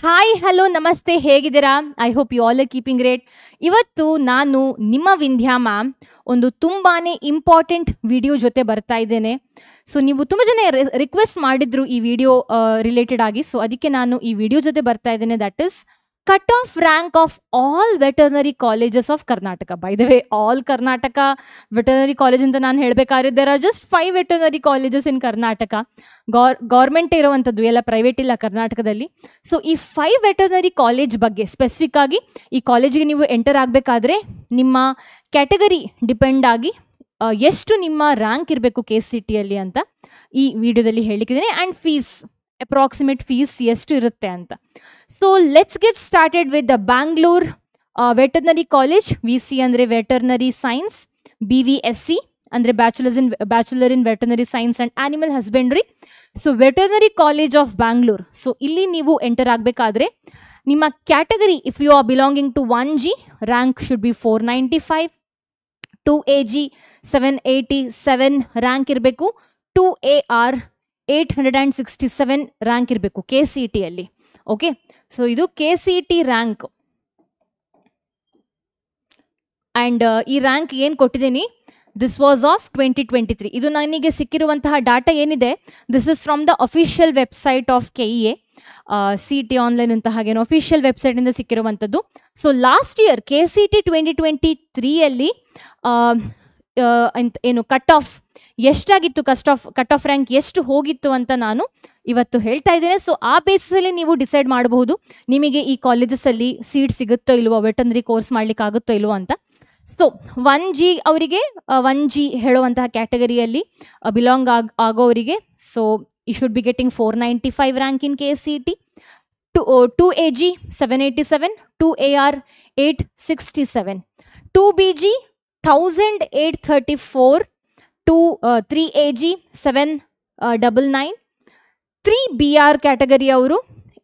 Hi hello ನಮಸ್ತೆ ಹೇಗಿದ್ದೀರಾ I hope you all are keeping great ಇವತ್ತು ನಾನು ನಿಮ್ಮ ವಿಂಧ್ಯಾಮ ಒಂದು ತುಂಬಾ ಇಂಪಾರ್ಟೆಂಟ್ ವಿಡಿಯೋ ಜೊತೆ ಬರ್ತಾ ಇದ್ದೇನೆ ಸೊ ನೀವು ತುಂಬ ಜನ ರಿಕ್ವೆಸ್ಟ್ ಮಾಡಿದ್ರು ಈ ವಿಡಿಯೋ ರಿಲೇಟೆಡ್ ಆಗಿ ಸೊ ಅದಕ್ಕೆ ನಾನು ಈ ವಿಡಿಯೋ ಜೊತೆ ಬರ್ತಾ ಇದ್ದೇನೆ that is cut off rank of all veterinary colleges of Karnataka by the way all Karnataka veterinary college ಅಂತ ನಾನು ಹೇಳಬೇಕಾದ್ರೆ are just five veterinary colleges in Karnataka Karnataka. Government ಇರುವಂಥದ್ದು ಎಲ್ಲ ಪ್ರೈವೇಟ್ ಇಲ್ಲ ಕರ್ನಾಟಕದಲ್ಲಿ ಸೊ ಈ ಫೈವ್ ವೆಟರ್ನರಿ ಕಾಲೇಜ್ ಬಗ್ಗೆ ಸ್ಪೆಸಿಫಿಕ್ ಆಗಿ ಈ ಕಾಲೇಜಿಗೆ ನೀವು ಎಂಟರ್ ಆಗಬೇಕಾದ್ರೆ ನಿಮ್ಮ ಕ್ಯಾಟಗರಿ ಡಿಪೆಂಡ್ ಆಗಿ ಎಷ್ಟು ನಿಮ್ಮ ರ್ಯಾಂಕ್ ಇರಬೇಕು ಕೆ ಸಿ ಟಿಯಲ್ಲಿ ಅಂತ ಈ ವಿಡಿಯೋದಲ್ಲಿ ಹೇಳಿಕ್ಕಿದ್ದೀನಿ ಆ್ಯಂಡ್ ಫೀಸ್ ಅಪ್ರಾಕ್ಸಿಮೇಟ್ ಫೀಸ್ ಎಷ್ಟು ಇರುತ್ತೆ ಅಂತ so let's get started with the Bangalore veterinary college V C ಅಂದರೆ veterinary science B V S C ಅಂದರೆ bachelors in bachelor in veterinary science and animal husbandry so veterinary college of Bangalore so ಇಲ್ಲಿ ನೀವು enter ಆಗಬೇಕಾದ್ರೆ ನಿಮ್ಮ category if you are belonging to one G rank should be four ninety five two A G seven eighty seven rank ಇರಬೇಕು two A R eight hundred and sixty seven rank ಇರಬೇಕು K C ಟಿಯಲ್ಲಿ okay so ಇದು K C T rank and ಈ rank ಏನು ಕೊಟ್ಟಿದ್ದೀನಿ this was of twenty twenty three ಇದು ನನಗೆ ಸಿಕ್ಕಿರುವಂತಹ ಡಾಟಾ ಏನಿದೆ this is from the official website of K E A C T online ಅಂತ ಹಾಗೇನು ಅಫಿಷಿಯಲ್ ವೆಬ್ಸೈಟಿಂದ ಸಿಕ್ಕಿರುವಂಥದ್ದು so last year K C T twenty twenty ತ್ರೀಯಲ್ಲಿ ಏನು cut off ಎಷ್ಟಾಗಿತ್ತು ಕಸ್ಟ್ off cut off rank ಎಷ್ಟು ಹೋಗಿತ್ತು ಅಂತ ನಾನು ಇವತ್ತು ಹೇಳ್ತಾ ಇದ್ದೇನೆ ಸೊ ಆ ಬೇಸಿಸಲ್ಲಿ ನೀವು ಡಿಸೈಡ್ ಮಾಡಬಹುದು ನಿಮಗೆ ಈ ಅಲ್ಲಿ ಸೀಟ್ ಸಿಗುತ್ತೋ ಇಲ್ವೋ ವೆಟನರಿ ಕೋರ್ಸ್ ಮಾಡ್ಲಿಕ್ಕೆ ಆಗುತ್ತೋ ಇಲ್ವೋ ಅಂತ ಸೊ ಒನ್ ಜಿ ಅವರಿಗೆ ಒನ್ ಜಿ ಹೇಳುವಂತಹ ಕ್ಯಾಟಗರಿಯಲ್ಲಿ ಬಿಲಾಂಗ್ ಆಗ್ ಆಗೋವರಿಗೆ so you should be getting four ninety five rank in K S C T to two A G seven eighty seven two A R eight sixty seven two B G 1834 eight uh, four to three A G seven double nine three B R category ಅವರು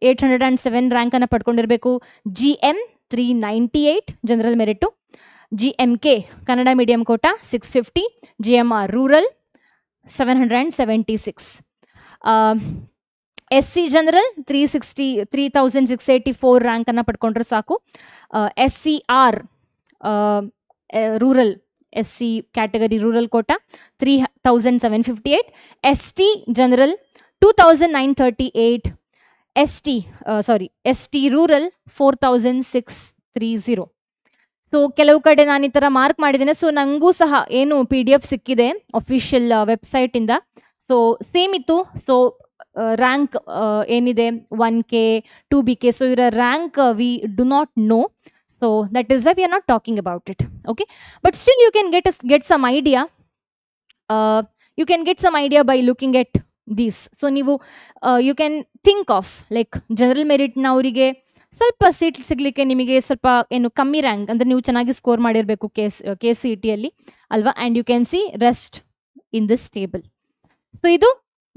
eight hundred and seven ರ್ಯಾಂಕನ್ನು ಪಡ್ಕೊಂಡಿರಬೇಕು G M three ninety eight general merit G M K Kannada medium quota six fifty G M R rural seven hundred and seventy six S C general three sixty three thousand six eighty four ರ್ಯಾಂಕನ್ನು ಪಡ್ಕೊಂಡ್ರೆ ಸಾಕು S C R rural S C category rural quota three thousand seven fifty eight S T general two thousand nine thirty eight S T sorry S T rural four thousand six three zero so ಕೆಲವು ಕಡೆ ನಾನು ಈ ಥರ mark ಮಾಡಿದ್ದೇನೆ so ನನಗೂ ಸಹ ಏನು P D F ಸಿಕ್ಕಿದೆ ಅಫಿಷಿಯಲ್ ವೆಬ್ಸೈಟಿಂದ ಸೊ ಸೇಮ್ ಇತ್ತು ಸೊ ರ್ಯಾಂಕ್ ಏನಿದೆ one K to B K so ಇವರ rank we do not know So that is why we are not talking about it. Okay, but still you can get a, get some idea. Uh, you can get some idea by looking at these. So uh, you can think of like general merit now. aurige ಸ್ವಲ್ಪ seat ಸಿಗಲಿಕ್ಕೆ ನಿಮಗೆ ಸ್ವಲ್ಪ ಏನು ಕಮ್ಮಿ rank ಅಂದರೆ ನೀವು ಚೆನ್ನಾಗಿ score ಮಾಡಿರಬೇಕು ಕೆ ಕೆ ಸಿ ಇ ಟಿಯಲ್ಲಿ ಅಲ್ವಾ and you can see rest in this table so ಇದು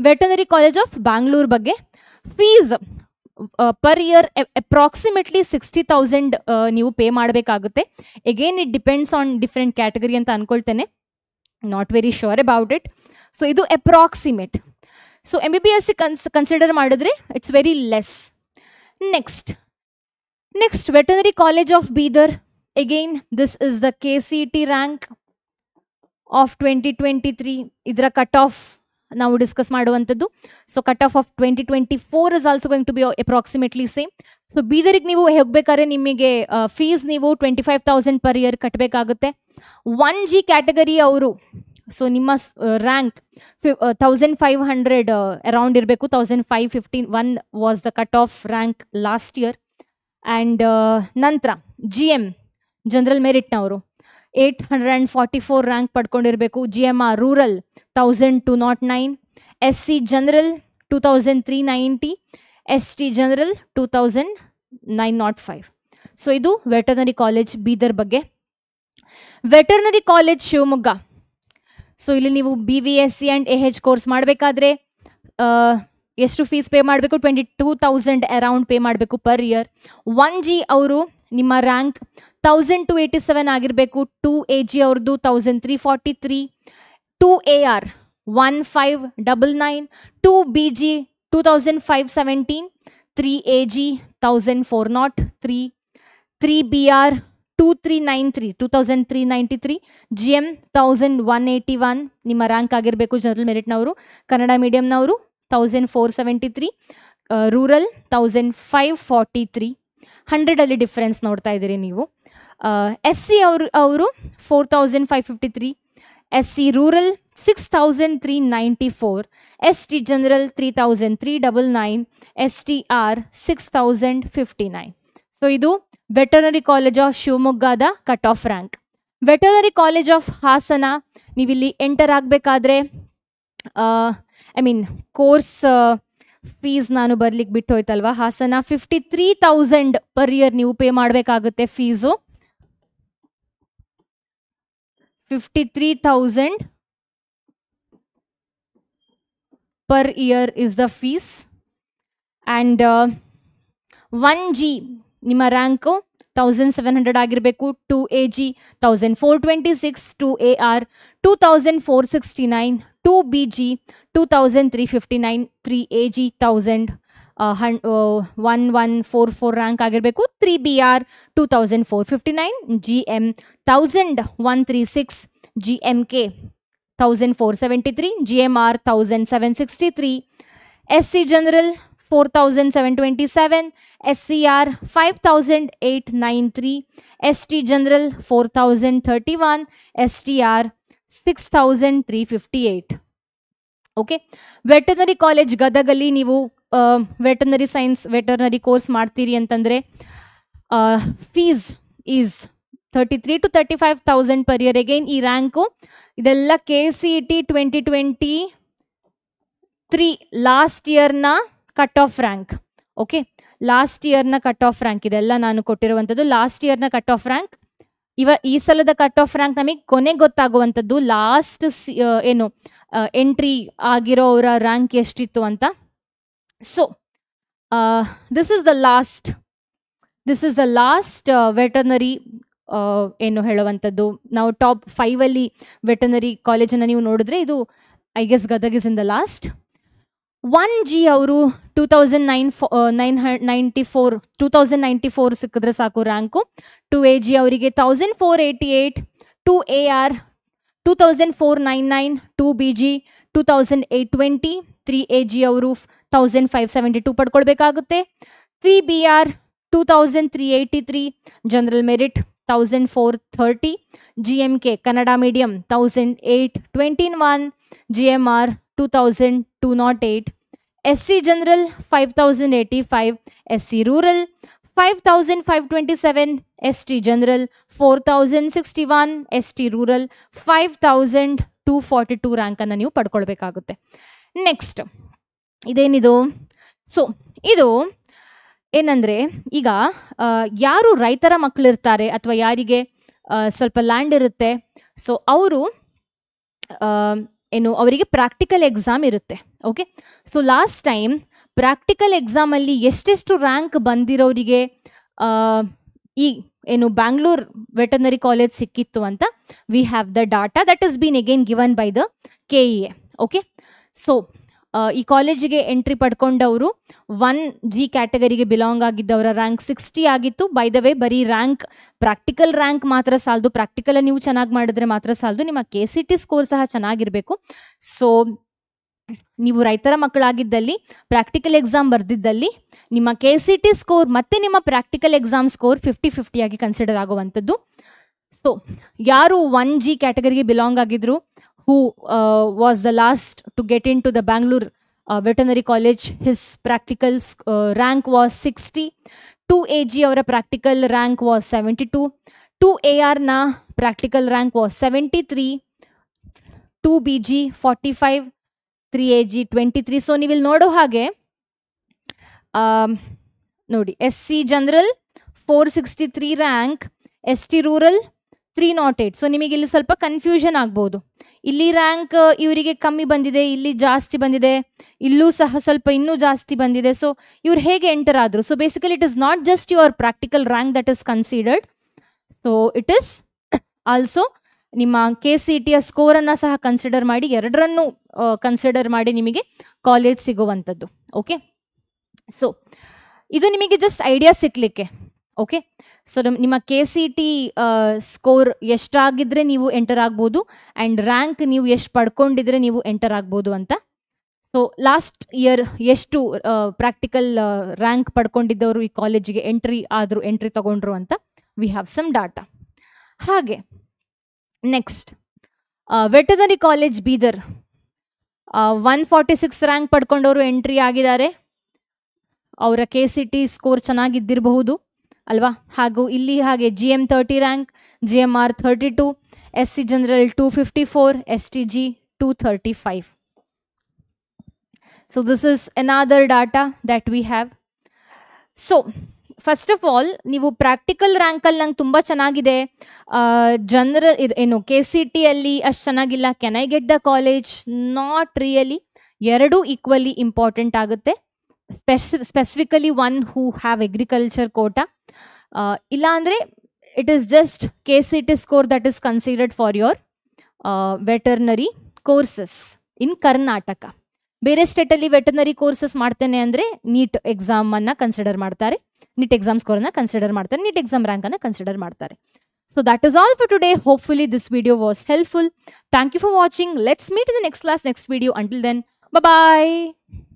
ವೆಟನರಿ ಕಾಲೇಜ್ ಆಫ್ ಬ್ಯಾಂಗ್ಳೂರ್ ಬಗ್ಗೆ fees per year approximately sixty thousand ನೀವು ಪೇ ಮಾಡಬೇಕಾಗುತ್ತೆ again it depends on different category ಅಂತ ಅನ್ಕೊಳ್ತೇನೆ not very sure about it so ಇದು approximate so M B B S C cons consider ಮಾಡಿದ್ರೆ it's very less next next veterinary college of Bidar again this is the K C T rank of twenty twenty three ಇದರ cut off ನಾವು discuss ಮಾಡುವಂಥದ್ದು so cut off of twenty twenty four is also going to be approximately same so ಬೀದರಿಗೆ ನೀವು ಹೋಗ್ಬೇಕಾದ್ರೆ ನಿಮಗೆ fees ನೀವು twenty five thousand per year ಕಟ್ಟಬೇಕಾಗುತ್ತೆ one G category ಅವರು ಸೊ ನಿಮ್ಮ ರ್ಯಾಂಕ್ ಫಿ ತೌಸಂಡ್ ಫೈವ್ ಹಂಡ್ರೆಡ್ ಅರೌಂಡ್ ಇರಬೇಕು thousand five fifteen one was the cut off rank last year and ನಂತರ ಜಿ ಎಮ್ ಜನರಲ್ ಮೆರಿಟ್ನವರು eight hundred and forty four rank ಪಡ್ಕೊಂಡಿರಬೇಕು G M R rural thousand two nought nine S C general two thousand three ninety S T general two thousand nine nought five so ಇದು veterinary college Bidar ಬಗ್ಗೆ veterinary college Shivamogga so ಇಲ್ಲಿ ನೀವು B V S C and A H course ಮಾಡಬೇಕಾದ್ರೆ ಎಷ್ಟು fees pay ಮಾಡಬೇಕು twenty two thousand around pay ಮಾಡಬೇಕು per year one G ಅವರು ನಿಮ್ಮ rank thousand two eighty seven ಆಗಿರಬೇಕು ಟು ಎ ಜಿ ಅವ್ರದ್ದು thousand three forty three two A R one five double nine two B G two thousand five seventeen three A G thousand four nought three three B R two three nine three two thousand three ninety three G M thousand one eighty one ನಿಮ್ಮ rank ಆಗಿರಬೇಕು general ಮೆರಿಟ್ನವರು ಕನ್ನಡ ಮೀಡಿಯಮ್ನವರು thousand four seventy three rural thousand five forty three ಹಂಡ್ರೆಡಲ್ಲಿ difference ನೋಡ್ತಾ ಇದ್ದೀರಿ ನೀವು S C ಅವರು ಅವರು four thousand five fifty three S C rural six thousand three ninety four S T general three thousand three double nine S T R six thousand fifty nine so ಇದು veterinary college of ಶಿವಮೊಗ್ಗದ cut off rank veterinary college of Hassan ನೀವಿಲ್ಲಿ enter ಆಗಬೇಕಾದ್ರೆ I mean course fees ನಾನು ಬರ್ಲಿಕ್ಕೆ ಬಿಟ್ಟು ಹೋಯ್ತಲ್ವಾ Hassan fifty three thousand per year ನೀವು pay ಮಾಡಬೇಕಾಗುತ್ತೆ fees fifty three thousand per year is the fees and one G ನಿಮ್ಮ ರ್ಯಾಂಕು थौसंड हंड्रेड आगे two A G thousand four twenty six two A R two थोर four sixty nine two B G two three fifty nine three A G thousand one one four four rank आगे three B R two thousand fifty nine जी M thousand one three six G M K thousand four seventy three G M R thousand seven sixty three SC general 4727 scr 5893 st general 4031 str 6358 okay veterinary college ಗದಗಲ್ಲಿ ನೀವು veterinary science veterinary course ಮಾಡ್ತೀರಿ ಅಂತಂದರೆ fees is thirty three to thirty five thousand per year again ಈ rank ಇದೆಲ್ಲ K C E T twenty twenty three last ಇಯರ್ನ cut off rank okay last ಇಯರ್ನ cut off rank ಇದೆಲ್ಲ ನಾನು ಕೊಟ್ಟಿರುವಂಥದ್ದು last ಇಯರ್ನ ಕಟ್ ಆಫ್ ರ್ಯಾಂಕ್ ಇವ ಈ ಸಲದ ಕಟ್ ಆಫ್ ರ್ಯಾಂಕ್ ನಮಗೆ ಕೊನೆ ಗೊತ್ತಾಗುವಂಥದ್ದು ಲಾಸ್ಟ್ ಏನು ಎಂಟ್ರಿ ಆಗಿರೋರ ರ್ಯಾಂಕ್ ಎಷ್ಟಿತ್ತು ಅಂತ so this is the last this is the last veterinary ಏನು ಹೇಳುವಂಥದ್ದು ನಾವು ಟಾಪ್ ಫೈವಲ್ಲಿ ವೆಟರ್ನರಿ ಕಾಲೇಜನ್ನು ನೀವು ನೋಡಿದ್ರೆ ಇದು I guess Gadag is in the last one G ಅವರು ಟೂ ತೌಸಂಡ್ ನೈನ್ ಫೋ ನೈನ್ ಹ ninety four two thousand ninety four ಸಿಕ್ಕಿದ್ರೆ ಸಾಕು ರ್ಯಾಂಕು ಟು ಎ ಜಿ ಅವರಿಗೆ thousand four eighty eight two A R two thousand four nine nine two B G two thousand eight twenty three A G ಅವರು thousand five seventy two ಪಡ್ಕೊಳ್ಬೇಕಾಗುತ್ತೆ three B R two thousand three eighty three general merit thousand four thirty G M K Kannada medium thousand eight twenty one G M R 2208 SC General 5085 SC Rural 5527 ST General 4061 ST Rural 5242 ಅನ್ನು ನೀವು ಪಡ್ಕೊಳ್ಬೇಕಾಗುತ್ತೆ next ಇದೇನಿದು so ಇದು ಏನಂದರೆ ಈಗ ಯಾರು ರೈತರ ಮಕ್ಕಳಿರ್ತಾರೆ ಅಥವಾ ಯಾರಿಗೆ ಸ್ವಲ್ಪ ಲ್ಯಾಂಡ್ ಇರುತ್ತೆ ಸೊ ಅವರು ಏನು ಅವರಿಗೆ ಪ್ರಾಕ್ಟಿಕಲ್ ಎಕ್ಸಾಮ್ ಇರುತ್ತೆ okay so last time practical ಎಕ್ಸಾಮಲ್ಲಿ ಎಷ್ಟೆಷ್ಟು ರ್ಯಾಂಕ್ ಬಂದಿರೋರಿಗೆ ಈ ಏನು ಬ್ಯಾಂಗ್ಳೂರ್ ವೆಟರ್ನರಿ ಕಾಲೇಜ್ ಸಿಕ್ಕಿತ್ತು ಅಂತ we have the data that is been again given by the K E A okay so ಈ ಕಾಲೇಜಿಗೆ ಎಂಟ್ರಿ ಪಡ್ಕೊಂಡವರು ಒನ್ ಜಿ ಕ್ಯಾಟಗರಿಗೆ ಬಿಲಾಂಗ್ ಆಗಿದ್ದವರ ರ್ಯಾಂಕ್ ಸಿಕ್ಸ್ಟಿ ಆಗಿತ್ತು ಬೈ ದ ವೇ ಬರೀ ರ್ಯಾಂಕ್ ಪ್ರಾಕ್ಟಿಕಲ್ ರ್ಯಾಂಕ್ ಮಾತ್ರ ಸಾಲದು ಪ್ರಾಕ್ಟಿಕಲ್ ನೀವು ಚೆನ್ನಾಗಿ ಮಾಡಿದ್ರೆ ಮಾತ್ರ ಸಾಲದು ನಿಮ್ಮ ಕೆ ಸಿ ಟಿ ಸ್ಕೋರ್ ಸಹ ಚೆನ್ನಾಗಿರಬೇಕು ಸೊ ನೀವು ರೈತರ ಮಕ್ಕಳಾಗಿದ್ದಲ್ಲಿ ಪ್ರಾಕ್ಟಿಕಲ್ ಎಕ್ಸಾಮ್ ಬರೆದಿದ್ದಲ್ಲಿ ನಿಮ್ಮ ಕೆ ಸಿ ಟಿ ಸ್ಕೋರ್ ಮತ್ತು ನಿಮ್ಮ ಪ್ರಾಕ್ಟಿಕಲ್ ಎಕ್ಸಾಮ್ ಸ್ಕೋರ್ ಫಿಫ್ಟಿ ಫಿಫ್ಟಿಯಾಗಿ ಕನ್ಸಿಡರ್ ಆಗುವಂಥದ್ದು ಸೊ ಯಾರು ಒನ್ ಜಿ ಕ್ಯಾಟಗರಿಗೆ ಬಿಲಾಂಗ್ ಆಗಿದ್ರು who uh, was the last to get into the Bangalore uh, Veterinary College. His practical uh, rank was 60. 2 AG or a practical rank was 72. 2 AR na practical rank was 73. 2 BG 45. 3 AG 23. So, will ಇಲ್ಲಿ ನೋಡೋ ಹಾಗೆ Um, nodi. SC General 463 rank. ST Rural. Three nought eight so ನಿಮಗೆ ಇಲ್ಲಿ ಸ್ವಲ್ಪ confusion ಆಗ್ಬೋದು ಇಲ್ಲಿ rank uh, ಇವರಿಗೆ ಕಮ್ಮಿ ಬಂದಿದೆ ಇಲ್ಲಿ ಜಾಸ್ತಿ ಬಂದಿದೆ ಇಲ್ಲೂ ಸಹ ಸ್ವಲ್ಪ ಇನ್ನೂ ಜಾಸ್ತಿ ಬಂದಿದೆ ಸೊ ಇವ್ರು ಹೇಗೆ ಎಂಟರ್ ಆದರು so basically it is not just your practical rank that is considered so it is also ನಿಮ್ಮ ಕೆ ಸಿ ಟಿಯ ಸ್ಕೋರನ್ನು ಸಹ ಕನ್ಸಿಡರ್ ಮಾಡಿ ಎರಡರನ್ನು ಕನ್ಸಿಡರ್ uh, ಮಾಡಿ ನಿಮಗೆ ಕಾಲೇಜ್ ಸಿಗುವಂಥದ್ದು ಓಕೆ ಸೊ ಇದು ನಿಮಗೆ ಜಸ್ಟ್ ಐಡಿಯಾ ಸಿಕ್ಕಲಿಕ್ಕೆ ಓಕೆ ಸೊ ನಿಮ್ಮ K C T score uh, ಎಷ್ಟಾಗಿದ್ದರೆ ನೀವು ಎಂಟರ್ ಆಗ್ಬೋದು ಆ್ಯಂಡ್ ರ್ಯಾಂಕ್ ನೀವು ಎಷ್ಟು ಪಡ್ಕೊಂಡಿದ್ರೆ ನೀವು ಎಂಟರ್ ಆಗ್ಬೋದು ಅಂತ ಸೊ ಲಾಸ್ಟ್ ಇಯರ್ ಎಷ್ಟು ಪ್ರಾಕ್ಟಿಕಲ್ uh, ರ್ಯಾಂಕ್ uh, ಪಡ್ಕೊಂಡಿದ್ದವರು ಈ ಕಾಲೇಜಿಗೆ ಎಂಟ್ರಿ ಆದರೂ ಎಂಟ್ರಿ ತಗೊಂಡ್ರು ಅಂತ ವಿ ಹ್ಯಾವ್ ಸಮ್ ಡಾಟಾ ಹಾಗೆ next veterinary college Bidar one forty six rank ಪಡ್ಕೊಂಡವರು ಎಂಟ್ರಿ ಆಗಿದ್ದಾರೆ ಅವರ ಕೆ ಸಿ ಟಿ ಸ್ಕೋರ್ ಚೆನ್ನಾಗಿದ್ದಿರಬಹುದು ಅಲ್ವಾ ಹಾಗೂ ಇಲ್ಲಿ ಹಾಗೆ G M thirty rank G M R thirty two S C general two fifty four S T G two thirty five so this is ಎನಾದರ್ data that we have so first of all ನೀವು practical ರ್ಯಾಂಕಲ್ಲಿ ನಂಗೆ ತುಂಬ ಚೆನ್ನಾಗಿದೆ ಜನರ ಇದು ಏನು K C ಟಿಯಲ್ಲಿ ಅಷ್ಟು ಚೆನ್ನಾಗಿಲ್ಲ can I get the college not really ಎರಡೂ ಈಕ್ವಲಿ ಇಂಪಾರ್ಟೆಂಟ್ ಆಗುತ್ತೆ ಸ್ಪೆಸ್ specifically one who have agriculture quota uh, illandre it is just kct score that is considered for your uh, veterinary courses in karnataka bere state alli veterinary courses martene andre neat exam anna consider martare neat exam score consider martare neat exam rank anna consider martare so that is all for today hopefully this video was helpful thank you for watching let's meet in the next class next video until then bye bye